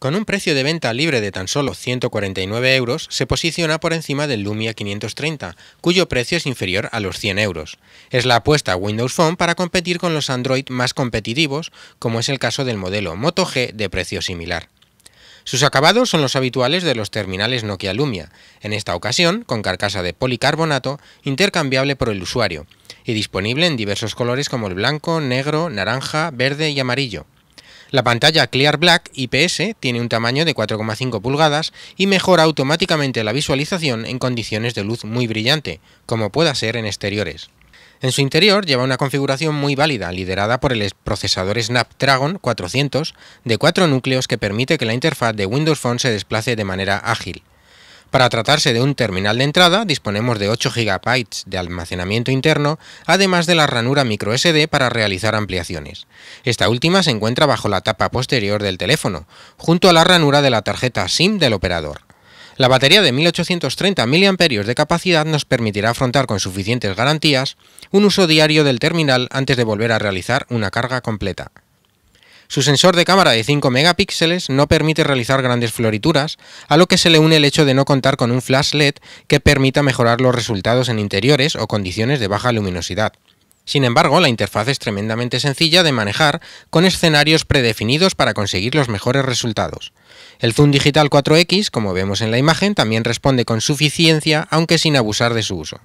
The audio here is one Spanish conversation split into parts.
Con un precio de venta libre de tan solo 149 euros, se posiciona por encima del Lumia 530, cuyo precio es inferior a los 100 euros. Es la apuesta Windows Phone para competir con los Android más competitivos, como es el caso del modelo Moto G de precio similar. Sus acabados son los habituales de los terminales Nokia Lumia, en esta ocasión con carcasa de policarbonato intercambiable por el usuario, y disponible en diversos colores como el blanco, negro, naranja, verde y amarillo. La pantalla Clear Black IPS tiene un tamaño de 4,5 pulgadas y mejora automáticamente la visualización en condiciones de luz muy brillante, como pueda ser en exteriores. En su interior lleva una configuración muy válida, liderada por el procesador Snapdragon 400 de cuatro núcleos que permite que la interfaz de Windows Phone se desplace de manera ágil. Para tratarse de un terminal de entrada, disponemos de 8 GB de almacenamiento interno, además de la ranura microSD para realizar ampliaciones. Esta última se encuentra bajo la tapa posterior del teléfono, junto a la ranura de la tarjeta SIM del operador. La batería de 1830 mAh de capacidad nos permitirá afrontar con suficientes garantías un uso diario del terminal antes de volver a realizar una carga completa. Su sensor de cámara de 5 megapíxeles no permite realizar grandes florituras, a lo que se le une el hecho de no contar con un flash LED que permita mejorar los resultados en interiores o condiciones de baja luminosidad. Sin embargo, la interfaz es tremendamente sencilla de manejar, con escenarios predefinidos para conseguir los mejores resultados. El Zoom Digital 4X, como vemos en la imagen, también responde con suficiencia, aunque sin abusar de su uso.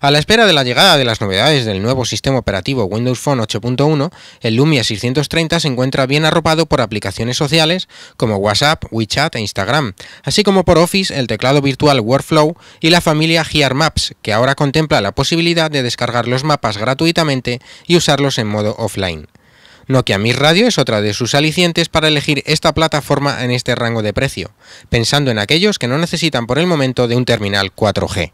A la espera de la llegada de las novedades del nuevo sistema operativo Windows Phone 8.1, el Lumia 630 se encuentra bien arropado por aplicaciones sociales como WhatsApp, WeChat e Instagram, así como por Office, el teclado virtual Workflow y la familia Gear Maps, que ahora contempla la posibilidad de descargar los mapas gratuitamente y usarlos en modo offline. Nokia Mi Radio es otra de sus alicientes para elegir esta plataforma en este rango de precio, pensando en aquellos que no necesitan por el momento de un terminal 4G.